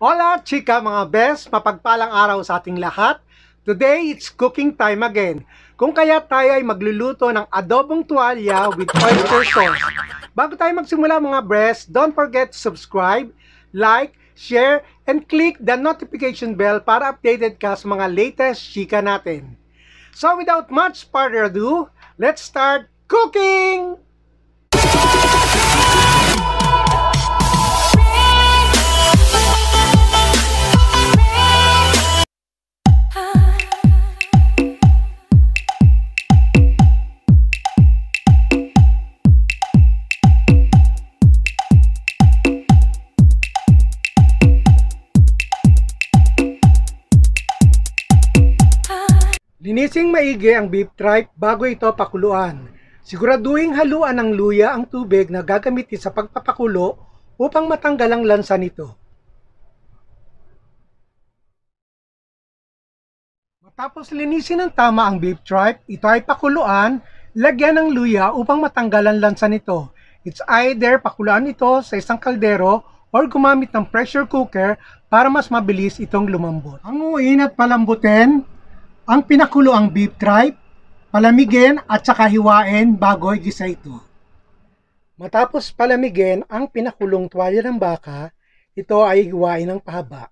Hola chika mga best, mapagpalang araw sa ating lahat. Today, it's cooking time again. Kung kaya tayo ay magluluto ng adobong tuwalya with oyster sauce. Bago tayo magsimula mga best, don't forget to subscribe, like, share, and click the notification bell para updated ka sa mga latest chika natin. So without much further ado, let's start cooking! Ginising maigi ang beef tripe bago ito pakuluan. Siguraduhin haluan ng luya ang tubig na gagamitin sa pagpapakulo upang matanggal ang lansa nito. Matapos linisin ng tama ang beef tripe, ito ay pakuluan, lagyan ng luya upang matanggal ang lansa nito. It's either pakuluan ito sa isang kaldero or gumamit ng pressure cooker para mas mabilis itong lumambot. Hanguin at palambutin ang pinakulo ang beef tripe, palamigin at saka hiwain bago igisa ito. Matapos palamigin ang pinakulong tuwalya ng baka, ito ay hiwain ng pahaba.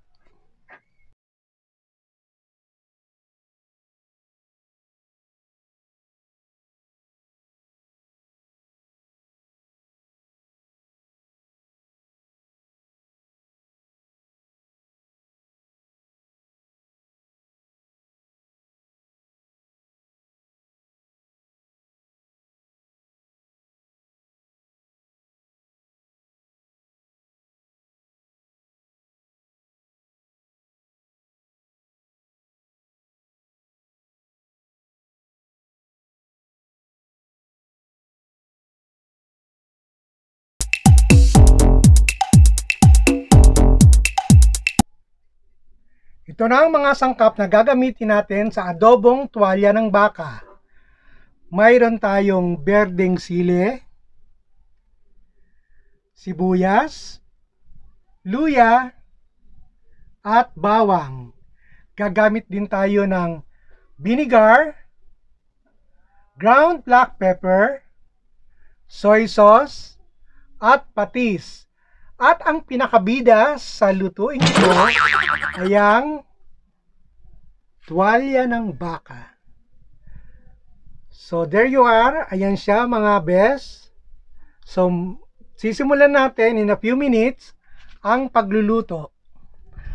Ito na ang mga sangkap na gagamitin natin sa adobong tuwalya ng baka. Mayroon tayong berdeng sili, sibuyas, luya, at bawang. Gagamit din tayo ng vinegar, ground black pepper, soy sauce, at patis. At ang pinakabida sa lutuin ito ay ang tuwalya ng baka. So, there you are. Ayan siya mga best. So, sisimulan natin in a few minutes ang pagluluto.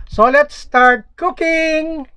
So, let's start cooking!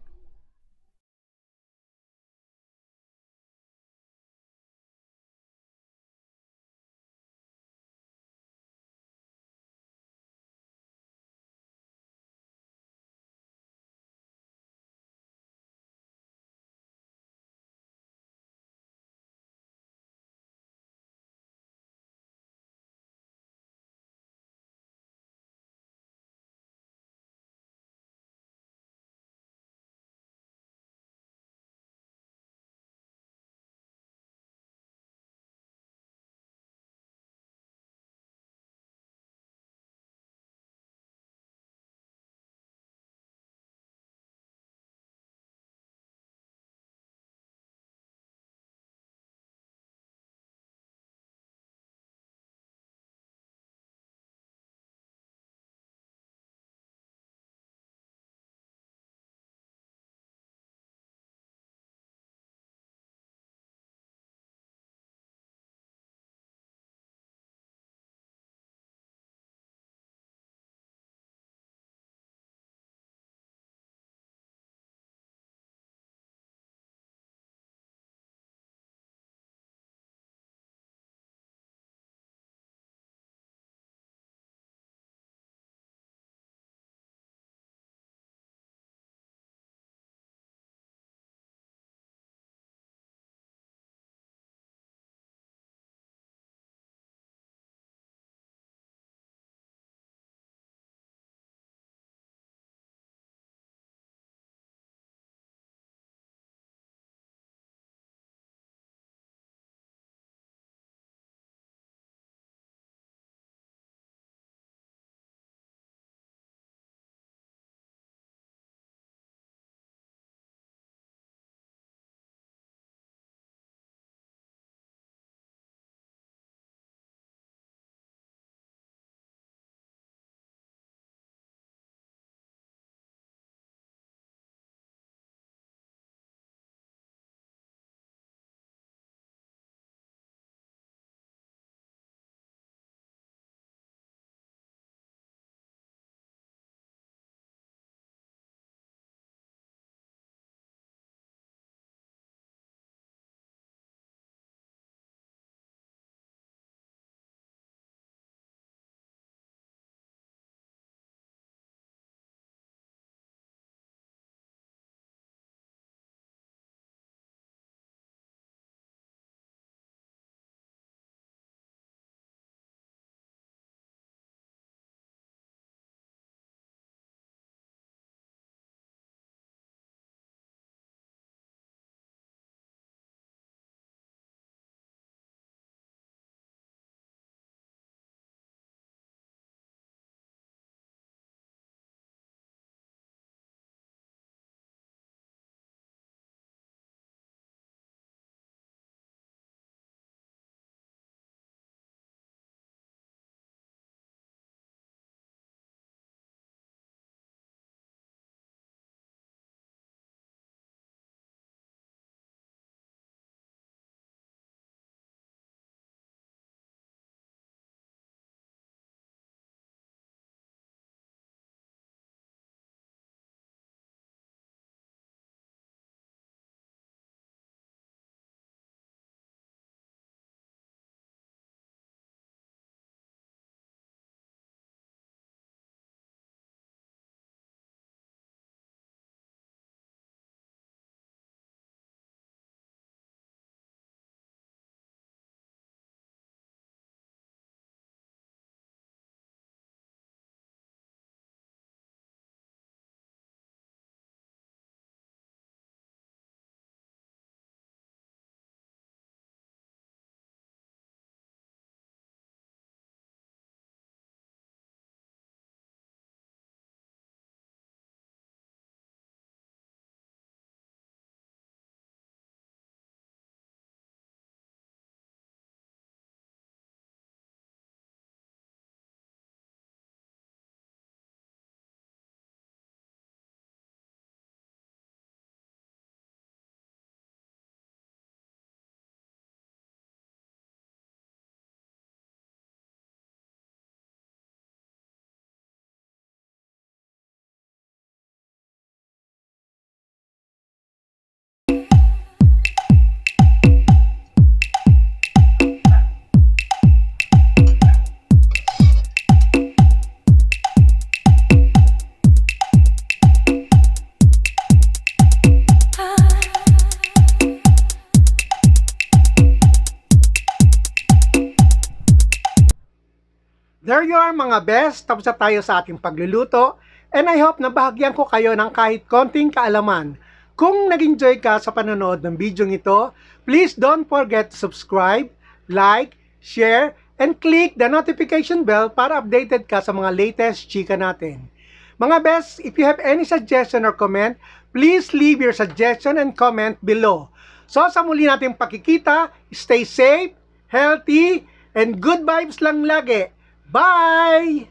mga best, tapos na tayo sa ating pagluluto and I hope na bahagyan ko kayo ng kahit konting kaalaman. Kung nag-enjoy ka sa panonood ng video ito, please don't forget to subscribe, like, share, and click the notification bell para updated ka sa mga latest chika natin. Mga best, if you have any suggestion or comment, please leave your suggestion and comment below. So sa muli nating pakikita, stay safe, healthy, and good vibes lang lagi. Bye!